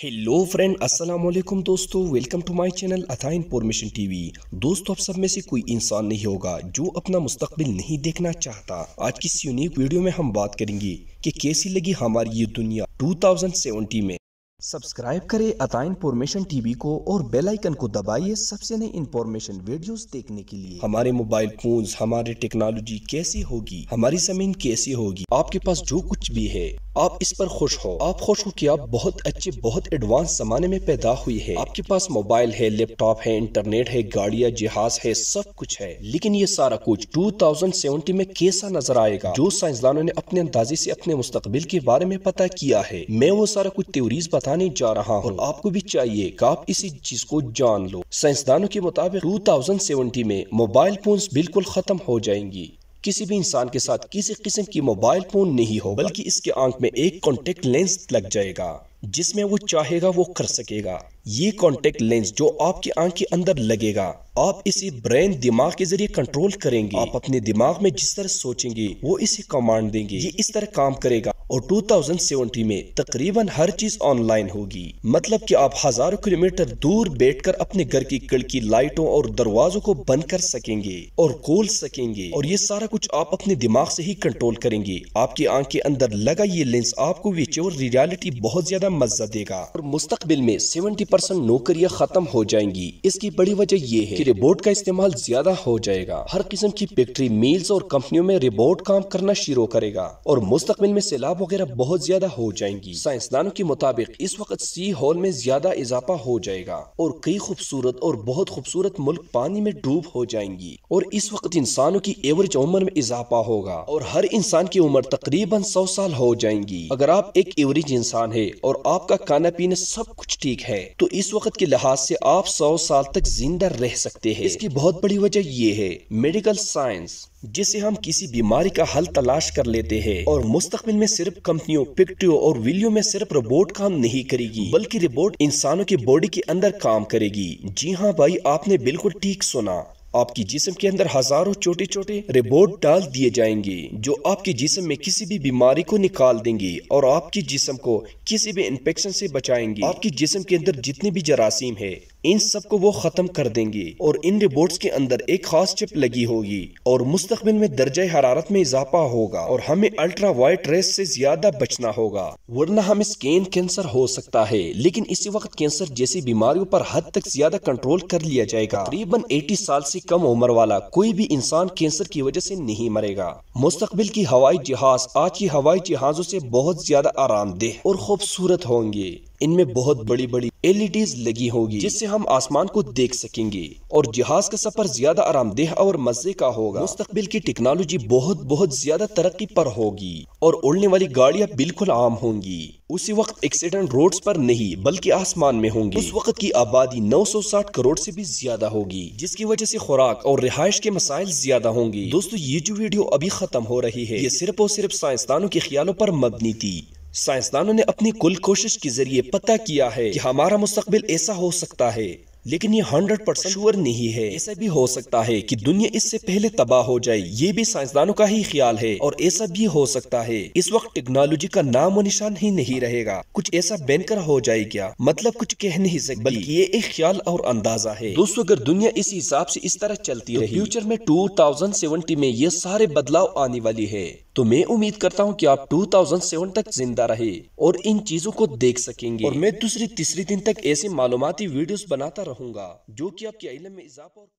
hello friend अस्सलाम वालेकुम दोस्तों वेलकम टू माय चैनल अथा इन्फॉर्मेशन टीवी दोस्तों आप सब में से कोई इंसान नहीं होगा जो अपना मुस्तकबिल नहीं देखना चाहता आज की इस यूनिक वीडियो में हम बात करेंगे कि कैसी लगी हमारी ये दुनिया 2070 में सब्सक्राइब करें अता इन्फॉर्मेशन टीवी को और बेल आइकन को दबाइए सबसे नई इन्फॉर्मेशन वीडियोस देखने के लिए हमारे मोबाइल फोन हमारे टेक्नोलॉजी कैसी होगी हमारी जमीन कैसी होगी आपके पास जो कुछ भी है आप इस पर खुश हो आप खुश हो कि आप बहुत अच्छे बहुत एडवांस जमाने में पैदा हुई है आपके पास मोबाइल है लैपटॉप है इंटरनेट है गाड़िया जहाज है सब कुछ है लेकिन ये सारा कुछ 2070 में कैसा नजर आएगा जो साइंसदानों ने अपने अंदाजे से अपने मुस्तकबिल के बारे में पता किया है मैं वो सारा कुछ त्योरीज बता बताने जा रहा हूँ आपको भी चाहिए की आप इसी चीज को जान लो साइंसदानों के मुताबिक टू थाउजेंड सेवेंटी में मोबाइल फोन बिल्कुल खत्म हो जाएंगी किसी भी इंसान के साथ किसी किस्म की मोबाइल फोन नहीं हो बल्कि इसके आंख में एक कॉन्टेक्ट लेंस लग जाएगा जिसमें वो चाहेगा वो कर सकेगा ये कॉन्टेक्ट लेंस जो आपकी आंख के अंदर लगेगा आप इसे ब्रेन दिमाग के जरिए कंट्रोल करेंगे आप अपने दिमाग में जिस तरह सोचेंगे वो इसे कमांड देंगे ये इस तरह काम करेगा और 2070 में तकरीबन हर चीज ऑनलाइन होगी मतलब कि आप हजारों किलोमीटर दूर बैठकर अपने घर की खिड़की लाइटों और दरवाजों को बंद कर सकेंगे और खोल सकेंगे और ये सारा कुछ आप अपने दिमाग से ही कंट्रोल करेंगे आपकी आंख के अंदर लगा ये लेंस आपको विचोर रियलिटी बहुत ज्यादा मजा देगा और मुस्तबिल में सेवेंटी परसेंट नौकरियाँ खत्म हो जाएंगी इसकी बड़ी वजह ये है की रिबोट का इस्तेमाल ज्यादा हो जाएगा हर किस्म की फैक्ट्री मिल्स और कंपनियों में रिबोट काम करना शुरू करेगा और मुस्तबिल में सैलाब खराब वगैरह बहुत ज्यादा हो जाएंगी साइंसदानों के मुताबिक इस वक्त सी होल में ज्यादा इजाफा हो जाएगा और कई खूबसूरत और बहुत खूबसूरत मुल्क पानी में डूब हो जाएंगी और इस वक्त इंसानों की एवरेज उम्र में इजाफा होगा और हर इंसान की उम्र तकरीबन सौ साल हो जाएंगी अगर आप एक एवरेज इंसान है और आपका खाना पीना सब कुछ ठीक है तो इस वक्त के लिहाज से आप सौ साल तक जिंदा रह सकते हैं इसकी बहुत बड़ी वजह ये है मेडिकल साइंस जिसे हम किसी बीमारी का हल तलाश कर लेते हैं और मुस्तकबिल में सिर्फ कंपनियों पिक्टियों और विलियो में सिर्फ रोबोट काम नहीं करेगी बल्कि रोबोट इंसानों की बॉडी के अंदर काम करेगी जी हाँ भाई आपने बिल्कुल ठीक सुना आपकी जिस्म के अंदर हजारों छोटे छोटे रिबोट डाल दिए जाएंगे जो आपके जिस्म में किसी भी बीमारी को निकाल देंगे और आपकी जिस्म को किसी भी इन्फेक्शन से बचाएंगे आपकी जिस्म के अंदर जितने भी जरासीम है इन सबको वो खत्म कर देंगे और इन रोबोट्स के अंदर एक खास चिप लगी होगी और मुस्तबिल में दर्ज हरारत में इजाफा होगा और हमें अल्ट्रा वाइट रेस से ज्यादा बचना होगा वरना हमें स्कैन कैंसर हो सकता है लेकिन इसी वक्त कैंसर जैसी बीमारियों पर हद तक ज्यादा कंट्रोल कर लिया जाएगा तकरीबन 80 साल से कम उम्र वाला कोई भी इंसान कैंसर की वजह से नहीं मरेगा मुस्तबिल की हवाई जहाज आज की हवाई जहाजों से बहुत ज्यादा आरामदेह और खूबसूरत होंगे इनमें बहुत बड़ी बड़ी एलईडीज लगी होगी जिससे हम आसमान को देख सकेंगे और जहाज का सफर ज्यादा आरामदेह और मजे का होगा मुस्तबिल की टेक्नोलॉजी बहुत बहुत ज्यादा तरक्की पर होगी और उड़ने वाली गाड़ियाँ बिल्कुल आम होंगी उसी वक्त एक्सीडेंट रोड्स पर नहीं बल्कि आसमान में होंगे उस वक्त की आबादी 960 करोड़ से भी ज्यादा होगी जिसकी वजह से खुराक और रिहायश के मसाइल ज्यादा होंगे दोस्तों ये जो वीडियो अभी खत्म हो रही है ये सिर्फ और सिर्फ साइंसदानों के ख्यालों पर मबनी थी साइंसदानों ने अपनी कुल कोशिश के जरिए पता किया है कि हमारा मुस्तबिल ऐसा हो सकता है लेकिन ये हंड्रेड परसेंट श्योर नहीं है ऐसा भी हो सकता है कि दुनिया इससे पहले तबाह हो जाए ये भी साइंसदानों का ही ख्याल है और ऐसा भी हो सकता है इस वक्त टेक्नोलॉजी का नाम और निशान ही नहीं रहेगा कुछ ऐसा बनकर हो जाए क्या मतलब कुछ कह नहीं सकते बल्कि ये एक ख्याल और अंदाजा है दोस्तों अगर दुनिया इस हिसाब ऐसी इस तरह चलती तो रही फ्यूचर में टू में ये सारे बदलाव आने वाली है तो मैं उम्मीद करता हूँ कि आप 2007 तक जिंदा रहे और इन चीजों को देख सकेंगे और मैं दूसरी तीसरी दिन तक ऐसे मालूमती वीडियोस बनाता रहूंगा जो कि आपके इलम में इजाफा